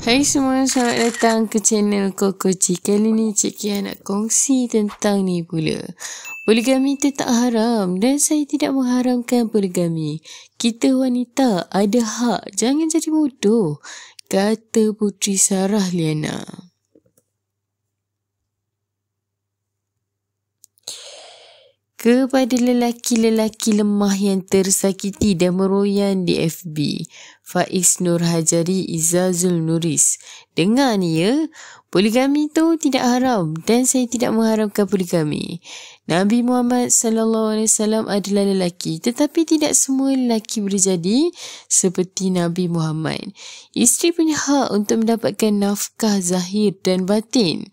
Hai semua, selamat datang ke channel Koko Chi. Kali ni Cik Kia nak kongsi tentang ni pula. Poligami itu tak haram dan saya tidak mengharamkan poligami. Kita wanita ada hak, jangan jadi bodoh. Kata putri Sarah Liana. kepada lelaki-lelaki lemah yang tersakiti dan meroyan di FB. Faiz Nur Hajari Izazul Nuris. Dengar ni ya. Poligami itu tidak haram dan saya tidak mengharamkan poligami. Nabi Muhammad sallallahu alaihi wasallam adalah lelaki tetapi tidak semua lelaki berjadi seperti Nabi Muhammad. Isteri punya hak untuk mendapatkan nafkah zahir dan batin.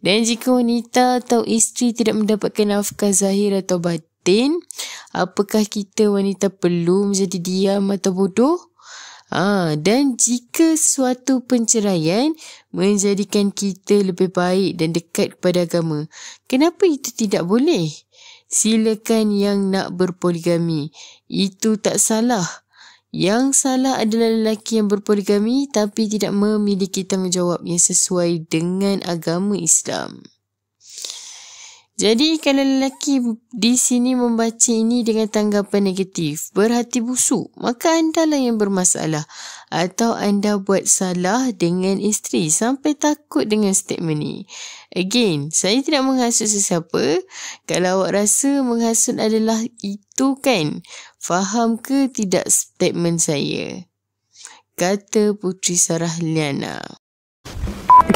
Dan jika wanita atau isteri tidak mendapatkan nafkah zahir atau batin, apakah kita wanita perlu menjadi diam atau bodoh? Ha, dan jika suatu penceraian menjadikan kita lebih baik dan dekat kepada agama, kenapa itu tidak boleh? Silakan yang nak berpoligami. Itu tak salah. Yang salah adalah lelaki yang berpoligami tapi tidak memiliki tanggungjawab yang sesuai dengan agama Islam. Jadi kalau lelaki di sini membaca ini dengan tanggapan negatif, berhati busuk, maka anda lah yang bermasalah atau anda buat salah dengan isteri sampai takut dengan statement ini. Again, saya tidak menghasut sesiapa. Kalau awak rasa menghasut adalah itu kan, faham ke tidak statement saya? Kata Putri Sarah Liana.